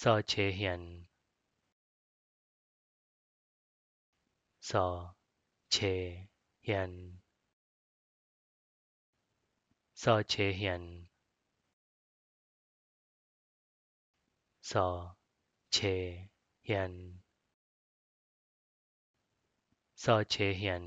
ซอเชเฮียน ซอเชเฮียน ซอเชเฮียน ซอเชเฮียน ซอเชเฮียน